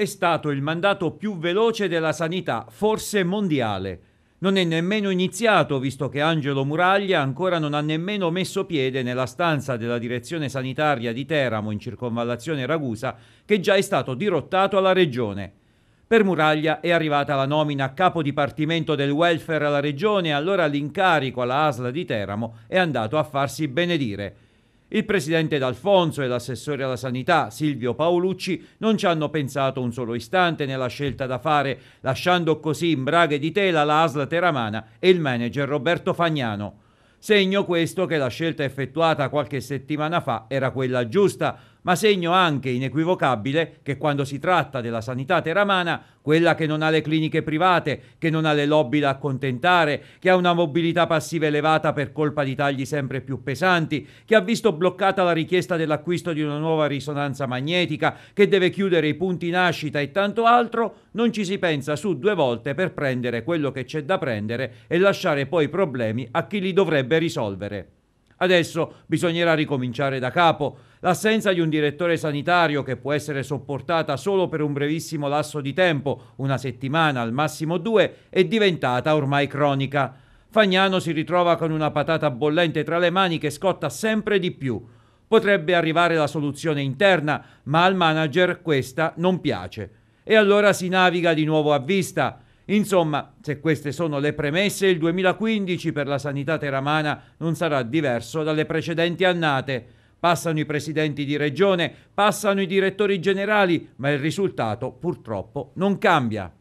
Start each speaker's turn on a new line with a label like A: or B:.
A: È stato il mandato più veloce della sanità, forse mondiale. Non è nemmeno iniziato, visto che Angelo Muraglia ancora non ha nemmeno messo piede nella stanza della direzione sanitaria di Teramo in circonvallazione Ragusa, che già è stato dirottato alla regione. Per Muraglia è arrivata la nomina a capo dipartimento del welfare alla regione, allora l'incarico alla ASLA di Teramo è andato a farsi benedire. Il presidente D'Alfonso e l'assessore alla sanità Silvio Paolucci non ci hanno pensato un solo istante nella scelta da fare, lasciando così in braghe di tela la ASL Teramana e il manager Roberto Fagnano. Segno questo che la scelta effettuata qualche settimana fa era quella giusta, ma segno anche inequivocabile che quando si tratta della sanità teramana, quella che non ha le cliniche private, che non ha le lobby da accontentare, che ha una mobilità passiva elevata per colpa di tagli sempre più pesanti, che ha visto bloccata la richiesta dell'acquisto di una nuova risonanza magnetica, che deve chiudere i punti nascita e tanto altro, non ci si pensa su due volte per prendere quello che c'è da prendere e lasciare poi problemi a chi li dovrebbe risolvere. Adesso bisognerà ricominciare da capo. L'assenza di un direttore sanitario che può essere sopportata solo per un brevissimo lasso di tempo, una settimana al massimo due, è diventata ormai cronica. Fagnano si ritrova con una patata bollente tra le mani che scotta sempre di più. Potrebbe arrivare la soluzione interna, ma al manager questa non piace. E allora si naviga di nuovo a vista. Insomma, se queste sono le premesse, il 2015 per la sanità teramana non sarà diverso dalle precedenti annate. Passano i presidenti di regione, passano i direttori generali, ma il risultato purtroppo non cambia.